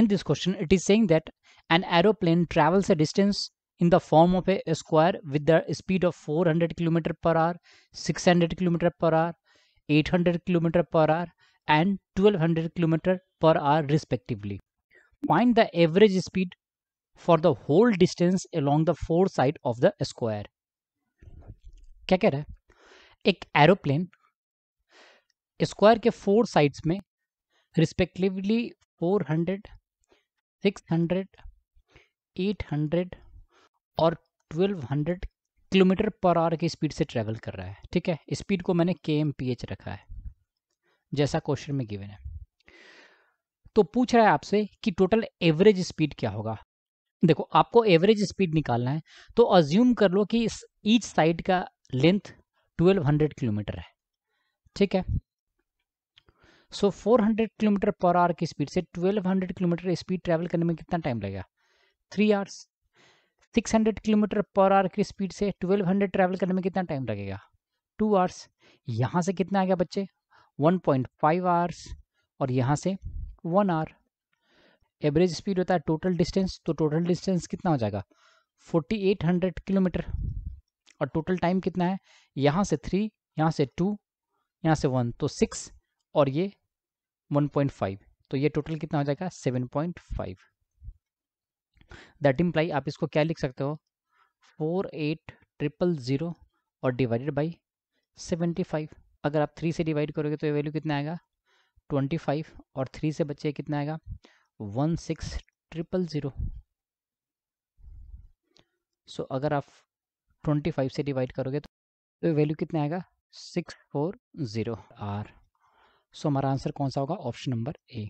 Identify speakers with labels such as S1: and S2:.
S1: in this question it is saying that an aeroplane travels a distance in the form of a square with the speed of 400 km per hour 600 km per hour 800 km per hour and 1200 km per hour respectively find the average speed for the whole distance along the four side of the square क्या कह रहा है एक aeroplane square के four sides में respectively 400 six hundred eight hundred और twelve hundred kilometre per hour की speed से ट्रेवल कर रहा है ठीक है स्पीड को मैंने के एम पी एच रखा है जैसा क्वेश्चन में गिवन है तो पूछ रहा है आपसे कि टोटल एवरेज स्पीड क्या होगा देखो आपको एवरेज स्पीड निकालना है तो अज्यूम कर लो कि ईच साइड का लेंथ 1200 किलोमीटर है ठीक है so four 400 kilometre per hour की स्पीड से 1200 किलोमीटर स्पीड ट्रैवल करने में कितना टाइम लगेगा three hours 600 kilometre per hour की स्पीड से 1200 ट्रैवल करने में कितना टाइम लगेगा टू आवर्स यहाँ से कितना आ गया बच्चे 1.5 पॉइंट आवर्स और यहाँ से वन आवर एवरेज स्पीड होता है टोटल डिस्टेंस तो टोटल डिस्टेंस कितना हो जाएगा 4800 किलोमीटर और टोटल टाइम कितना है यहाँ से थ्री यहाँ से टू यहाँ से वन तो सिक्स और ये 1.5 तो ये टोटल कितना हो जाएगा 7.5 दैट इम्प्लाई आप इसको क्या लिख सकते हो फोर एट ट्रिपल ज़ीरो और डिवाइडेड बाई सेवेंटी फाइव अगर आप थ्री से डिवाइड करोगे तो ये वैल्यू कितना आएगा ट्वेंटी फाइव और थ्री से बच्चे कितना आएगा one six triple zero so अगर आप ट्वेंटी फाइव से डिवाइड करोगे तो वैल्यू कितना आएगा सिक्स फोर ज़ीरो आर सो हमारा आंसर कौन सा होगा ऑप्शन नंबर ए